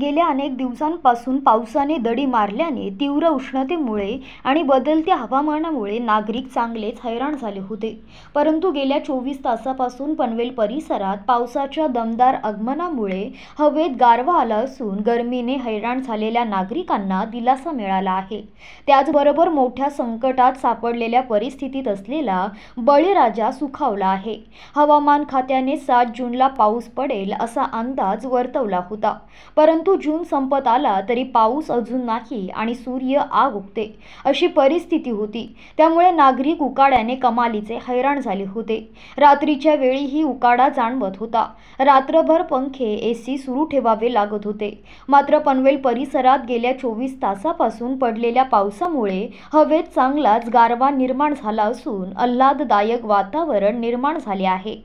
गेल्या अनेक दिवसांपासून पावसाने दडी मारल्याने तीव्र उष्णतेमुळे आणि बदलत्या हवामानामुळे नागरिक चांगलेच हैराण झाले होते परंतु गेल्या चोवीस तासापासून पनवेल परिसरात पावसाच्या दमदार आगमनामुळे हवेत गारवा आला असून गरमीने हैराण झालेल्या नागरिकांना दिलासा मिळाला आहे त्याचबरोबर मोठ्या संकटात सापडलेल्या परिस्थितीत असलेला बळीराजा सुखावला आहे हवामान खात्याने सात जूनला पाऊस पडेल असा अंदाज वर्तवला होता परंतु परंतु जून संपत आला तरी पाऊस अजून नाही आणि सूर्य आग उगते अशी परिस्थिती होती त्यामुळे नागरिक उकाड्याने कमालीचे हैराण झाले होते रात्रीच्या वेळीही उकाडा जाणवत होता रात्रभर पंखे एसी सुरू ठेवावे लागत होते मात्र पनवेल परिसरात गेल्या चोवीस तासापासून पडलेल्या पावसामुळे हवेत चांगलाच गारवा निर्माण झाला असून आल्हाददायक वातावरण निर्माण झाले आहे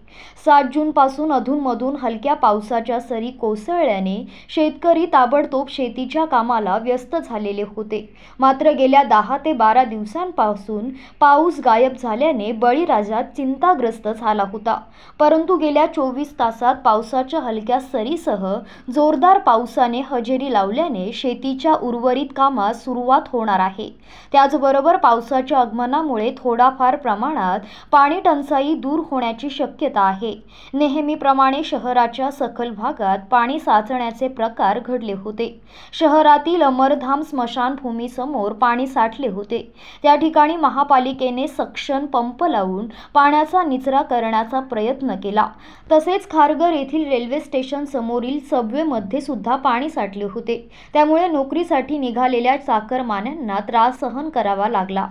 सात पासून अधूनमधून हलक्या पावसाच्या सरी कोसळल्याने शेतकरी शेतकरी ताबडतोब शेतीच्या कामाला व्यस्त झालेले होते मात्र गेल्या दहा ते बारा दिवसांपासून पाऊस गायब झाल्याने बळीराजा चिंताग्रस्त झाला होता परंतु गेल्या चोवीस तासात पावसाच्या हलक्या सरीसह जोरदार पावसाने हजेरी लावल्याने शेतीच्या उर्वरित कामास सुरुवात होणार आहे त्याचबरोबर पावसाच्या आगमनामुळे थोडाफार प्रमाणात पाणी टंचाई दूर होण्याची शक्यता आहे नेहमीप्रमाणे शहराच्या सखल भागात पाणी साचण्याचे प्रकार प्रकार घडले होते शहरातील अमरधाम स्मशानभूमीसमोर पाणी साठले होते त्या ठिकाणी महापालिकेने सक्षम पंप लावून पाण्याचा निचरा करण्याचा प्रयत्न केला तसेच खारघर येथील रेल्वे स्टेशन समोरील सबवेमध्ये सुद्धा पाणी साठले होते त्यामुळे नोकरीसाठी निघालेल्या चाकरमान्यांना त्रास सहन करावा लागला